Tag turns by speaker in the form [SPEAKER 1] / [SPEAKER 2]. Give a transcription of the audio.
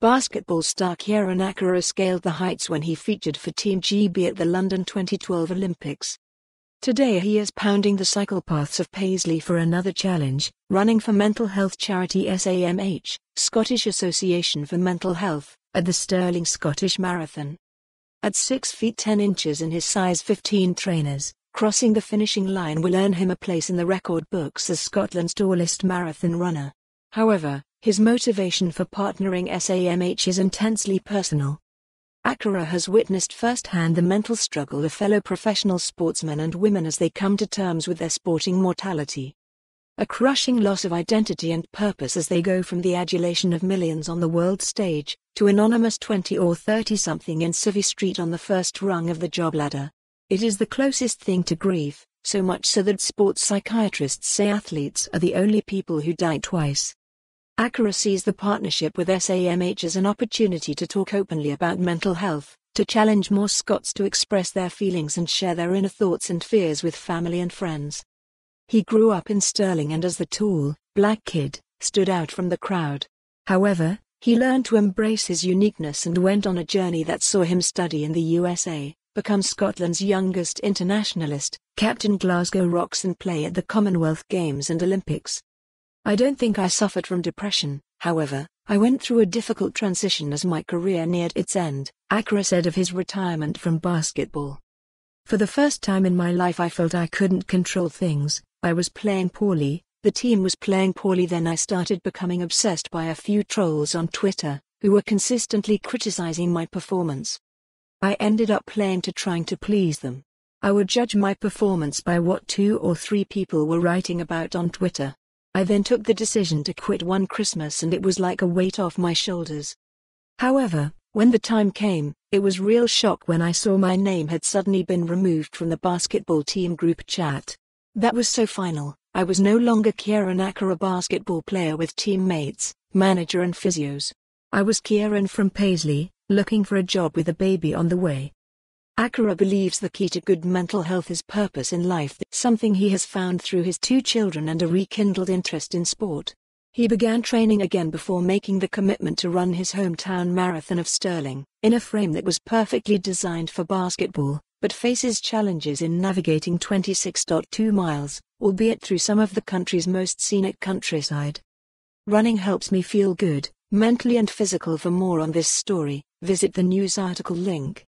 [SPEAKER 1] Basketball star Kieran Akara scaled the heights when he featured for Team GB at the London 2012 Olympics. Today he is pounding the cycle paths of Paisley for another challenge, running for mental health charity SAMH, Scottish Association for Mental Health, at the Stirling Scottish Marathon. At 6 feet 10 inches in his size 15 trainers, crossing the finishing line will earn him a place in the record books as Scotland's tallest marathon runner. However, his motivation for partnering SAMH is intensely personal. Akira has witnessed firsthand the mental struggle of fellow professional sportsmen and women as they come to terms with their sporting mortality a crushing loss of identity and purpose as they go from the adulation of millions on the world stage to anonymous 20 or 30 something in Civvy Street on the first rung of the job ladder. It is the closest thing to grief, so much so that sports psychiatrists say athletes are the only people who die twice. Acura sees the partnership with SAMH as an opportunity to talk openly about mental health, to challenge more Scots to express their feelings and share their inner thoughts and fears with family and friends. He grew up in Sterling and as the tall, black kid, stood out from the crowd. However, he learned to embrace his uniqueness and went on a journey that saw him study in the USA, become Scotland's youngest internationalist, captain Glasgow Rocks and play at the Commonwealth Games and Olympics. I don't think I suffered from depression, however, I went through a difficult transition as my career neared its end, Akra said of his retirement from basketball. For the first time in my life I felt I couldn't control things, I was playing poorly, the team was playing poorly then I started becoming obsessed by a few trolls on Twitter, who were consistently criticizing my performance. I ended up playing to trying to please them. I would judge my performance by what two or three people were writing about on Twitter. I then took the decision to quit one Christmas and it was like a weight off my shoulders. However, when the time came, it was real shock when I saw my name had suddenly been removed from the basketball team group chat. That was so final. I was no longer Kieran Acker a basketball player with teammates, manager and physios. I was Kieran from Paisley, looking for a job with a baby on the way. Akira believes the key to good mental health is purpose in life, something he has found through his two children and a rekindled interest in sport. He began training again before making the commitment to run his hometown marathon of Sterling, in a frame that was perfectly designed for basketball but faces challenges in navigating 26.2 miles, albeit through some of the country's most scenic countryside. Running helps me feel good, mentally and physical. For more on this story, visit the news article link.